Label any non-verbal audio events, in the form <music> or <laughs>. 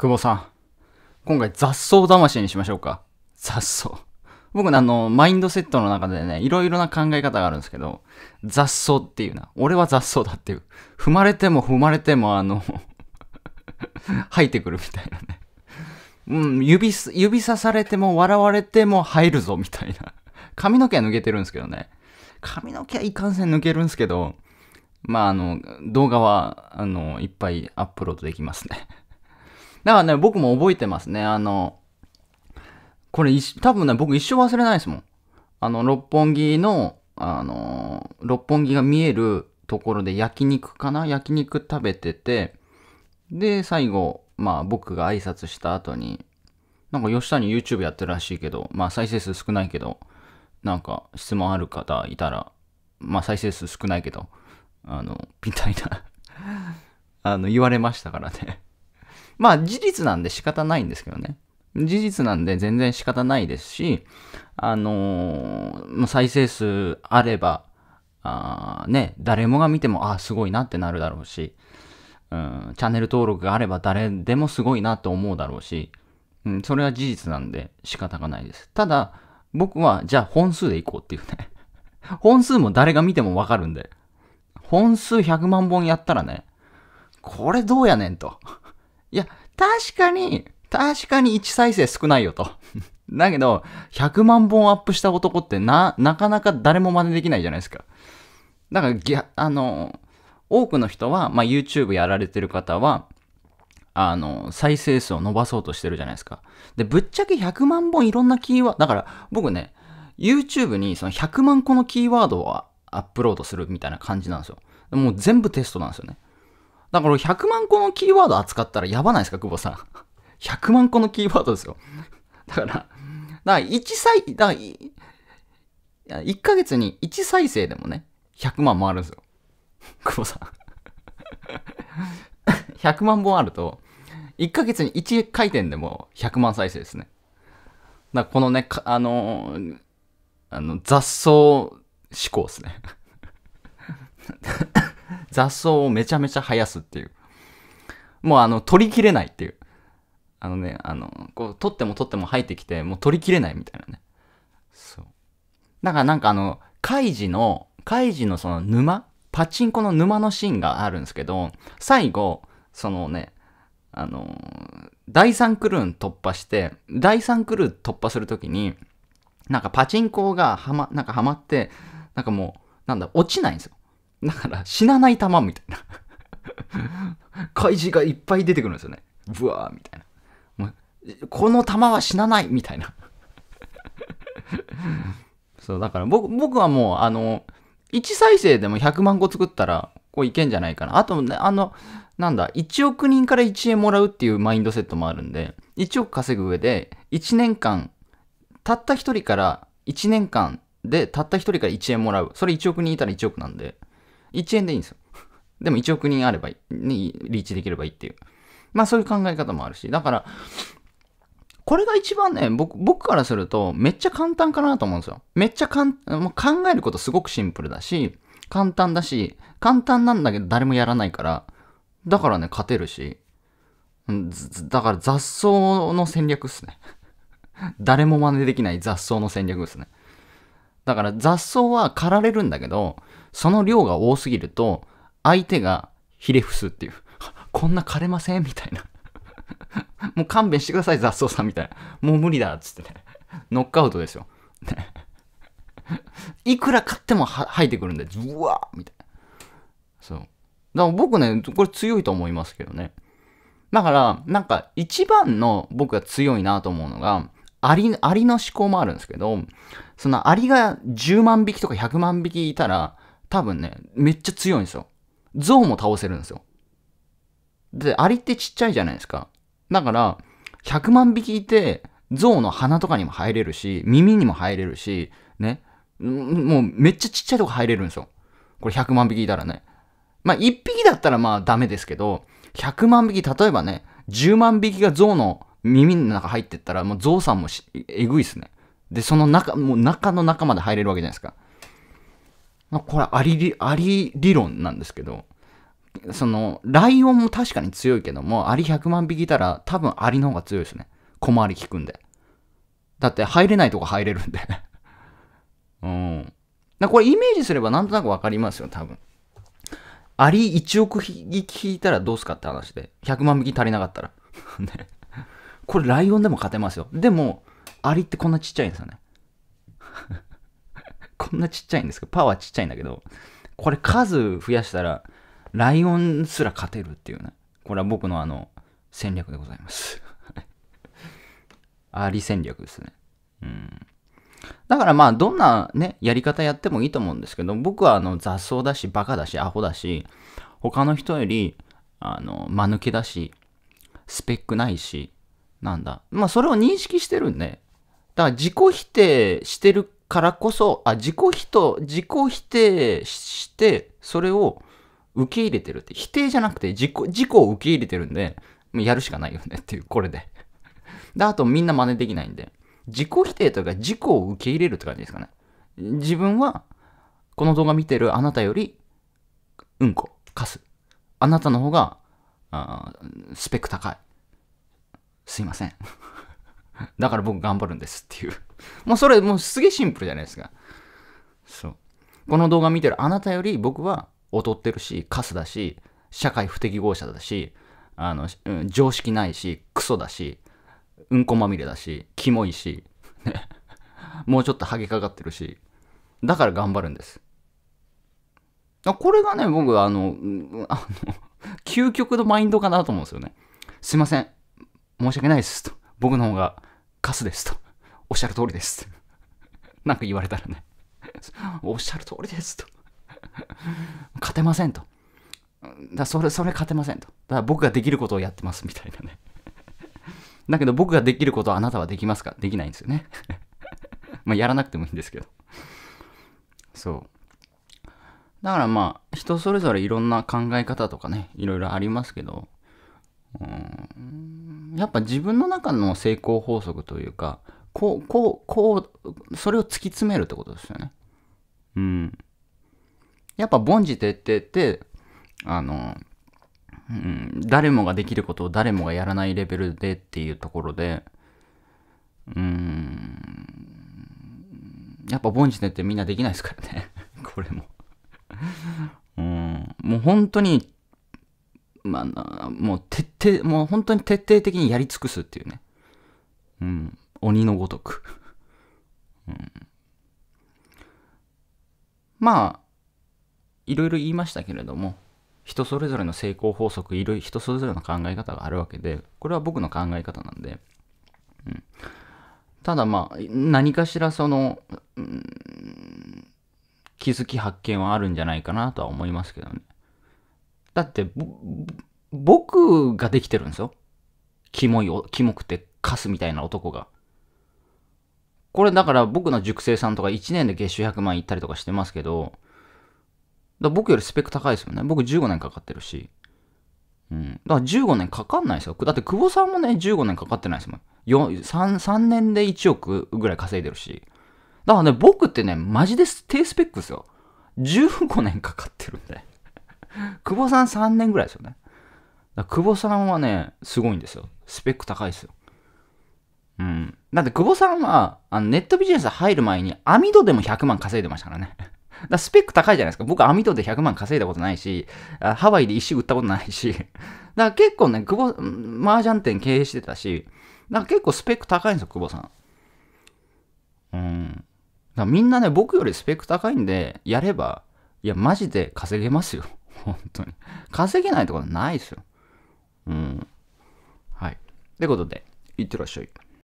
久保さん。今回雑草魂にしましょうか。雑草。僕のあの、マインドセットの中でね、いろいろな考え方があるんですけど、雑草っていうな。俺は雑草だっていう。踏まれても踏まれても、あの吐い <laughs> てくるみたいなね。うん、指、指刺されても笑われても入るぞみたいな。髪の毛は抜けてるんですけどね。髪の毛はいかんせん抜けるんですけど、まああの、動画は、あの、いっぱいアップロードできますね。だからね、僕も覚えてますね。あの、これ、多分ね、僕一生忘れないですもん。あの、六本木の、あの、六本木が見えるところで焼肉かな焼肉食べてて、で、最後、まあ僕が挨拶した後に、なんか吉谷 YouTube やってるらしいけど、まあ再生数少ないけど、なんか質問ある方いたら、まあ再生数少ないけど、あの、みたいな <laughs> あの、言われましたからねまあ事実なんで仕方ないんですけどね。事実なんで全然仕方ないですし、あのー、再生数あれば、あね、誰もが見ても、あ、すごいなってなるだろうし、うん、チャンネル登録があれば誰でもすごいなと思うだろうし、うん、それは事実なんで仕方がないです。ただ、僕は、じゃあ本数でいこうっていうね。<laughs> 本数も誰が見てもわかるんで。本数100万本やったらね、これどうやねんと。いや、確かに、確かに1再生少ないよと。<laughs> だけど、100万本アップした男ってな、なかなか誰も真似できないじゃないですか。だから、あの、多くの人は、まあ、YouTube やられてる方は、あの、再生数を伸ばそうとしてるじゃないですか。で、ぶっちゃけ100万本いろんなキーワード、だから僕ね、YouTube にその100万個のキーワードをアップロードするみたいな感じなんですよ。もう全部テストなんですよね。だから100万個のキーワード扱ったらやばないですか、久保さん。100 <laughs> 万個のキーワードですよ。だから、だから1歳、だから1ヶ月に1再生でもね、100万もあるんですよ。<laughs> 久保さん。100 <laughs> 万本あると、1ヶ月に1回転でも100万再生ですね。だこのね、あのー、あの、雑草思考ですね。雑草をめちゃめちゃ生やすっていう。もうあの、取りきれないっていう。あのね、あの、こう、取っても取っても生えてきて、もう取りきれないみたいなね。そう。だからなんかあの、カイジの、カイジのその沼パチンコの沼のシーンがあるんですけど、最後、そのね、あの、第3クルーン突破して、第3クルーン突破するときに、なんかパチンコがはま、なんかはまって、なんかもう、なんだ、落ちないんですよ。だから死なない玉みたいな怪獣がいっぱい出てくるんですよね。ブワーみたいな。もうこの玉は死なないみたいなそうだから僕僕はもうあの1再生でも100万個作ったらこういけんじゃないかな。あと、ね、あのなんだ1億人から1円もらうっていうマインドセットもあるんで1億稼ぐ上で1年間たった1人から1年間でたった1人から1円もらうそれ1億人いたら1億なんで1円でいいんですよ。でも1億人あればいい、にリーチできればいいっていう。まあそういう考え方もあるし、だから、これが一番ね、僕、僕からすると、めっちゃ簡単かなと思うんですよ。めっちゃかん、まあ、考えることすごくシンプルだし、簡単だし、簡単なんだけど誰もやらないから、だからね、勝てるし、だから雑草の戦略っすね。誰も真似できない雑草の戦略っすね。だから雑草は刈られるんだけど、その量が多すぎると、相手がひれ伏すっていう。<laughs> こんな枯れませんみたいな。<laughs> もう勘弁してください、雑草さんみたいな。もう無理だっつってね。ノックアウトですよ。<laughs> いくら買っても生えてくるんで、うわーみたいな。そう。だから僕ね、これ強いと思いますけどね。だから、なんか一番の僕が強いなと思うのが、アリ、アリの思考もあるんですけど、そのアリが10万匹とか100万匹いたら、多分ね、めっちゃ強いんですよ。象も倒せるんですよ。で、アリってちっちゃいじゃないですか。だから、100万匹いて、象の鼻とかにも入れるし、耳にも入れるし、ね。もうめっちゃちっちゃいとこ入れるんですよ。これ100万匹いたらね。まあ、1匹だったらまあダメですけど、100万匹、例えばね、10万匹が象の耳の中入ってったら、もうゾウさんもえぐいっすね。で、その中、もう中の中まで入れるわけじゃないですか。これ、あり、あり理論なんですけど、その、ライオンも確かに強いけども、アリ100万匹いたら、多分アリの方が強いですね。小回り効くんで。だって入れないとこ入れるんで <laughs> うん。だこれイメージすればなんとなくわかりますよ、多分。アリ1億匹いたらどうすかって話で。100万匹足りなかったら。<laughs> ねこれライオンでも勝てますよ。でも、アリってこんなちっちゃいんですよね。<laughs> こんなちっちゃいんですけど、パワーちっちゃいんだけど、これ数増やしたら、ライオンすら勝てるっていうね。これは僕のあの、戦略でございます。<laughs> アリ戦略ですね。うん。だからまあ、どんなね、やり方やってもいいと思うんですけど、僕はあの、雑草だし、バカだし、アホだし、他の人より、あの、間抜けだし、スペックないし、なんだ。まあ、それを認識してるんで。だから自己否定してるからこそ、あ、自己人、自己否定して、それを受け入れてるって。否定じゃなくて、自己、自己を受け入れてるんで、もうやるしかないよねっていう、これで。で、あとみんな真似できないんで。自己否定というか、自己を受け入れるって感じですかね。自分は、この動画見てるあなたより、うんこ、かす。あなたの方が、あスペック高い。すいません。<laughs> だから僕頑張るんですっていう。もうそれもうすげえシンプルじゃないですか。そう。この動画見てるあなたより僕は劣ってるし、カスだし、社会不適合者だし、あの、うん、常識ないし、クソだし、うんこまみれだし、キモいし、ね <laughs> もうちょっとハゲかかってるし、だから頑張るんです。これがね、僕、あの、あの究極のマインドかなと思うんですよね。すいません。申し訳ないですと。僕の方がカスですと。おっしゃる通りです。なんか言われたらね。おっしゃる通りですと。勝てませんと。だそれ、それ勝てませんと。だから僕ができることをやってますみたいなね。だけど僕ができることはあなたはできますかできないんですよね。<laughs> まあやらなくてもいいんですけど。そう。だからまあ人それぞれいろんな考え方とかね、いろいろありますけど、うんやっぱ自分の中の成功法則というか、こう、こう、こう、それを突き詰めるってことですよね。うん。やっぱ凡事徹底って、あの、うん、誰もができることを誰もがやらないレベルでっていうところで、うん、やっぱ凡事徹底みんなできないですからね。<laughs> これも。うん、もう本当にまあ、もう徹底、もう本当に徹底的にやり尽くすっていうね。うん。鬼のごとくうん。まあ、いろいろ言いましたけれども、人それぞれの成功法則、いろいろ人それぞれの考え方があるわけで、これは僕の考え方なんで、うん、ただまあ、何かしらその、うん、気づき発見はあるんじゃないかなとは思いますけどね。だって、僕ができてるんですよ。キモいお、キモくてカスみたいな男が。これだから僕の塾生さんとか1年で月収100万いったりとかしてますけど、だ僕よりスペック高いですよね。僕15年かかってるし。うん。だから15年かかんないですよ。だって久保さんもね、15年かかってないですもん。3, 3年で1億ぐらい稼いでるし。だからね、僕ってね、マジで低スペックですよ。15年かかってるんで。久保さん3年ぐらいですよね。久保さんはね、すごいんですよ。スペック高いですよ。うん。だって久保さんは、あのネットビジネス入る前に網戸でも100万稼いでましたからね。だスペック高いじゃないですか。僕、網戸で100万稼いだことないし、ハワイで石売ったことないし。だから結構ね、久保、麻雀店経営してたし、だから結構スペック高いんですよ、久保さん。うん。だからみんなね、僕よりスペック高いんで、やれば、いや、マジで稼げますよ。本当に。稼げないところないですよ。うん。はい。ということで、いってらっしゃい。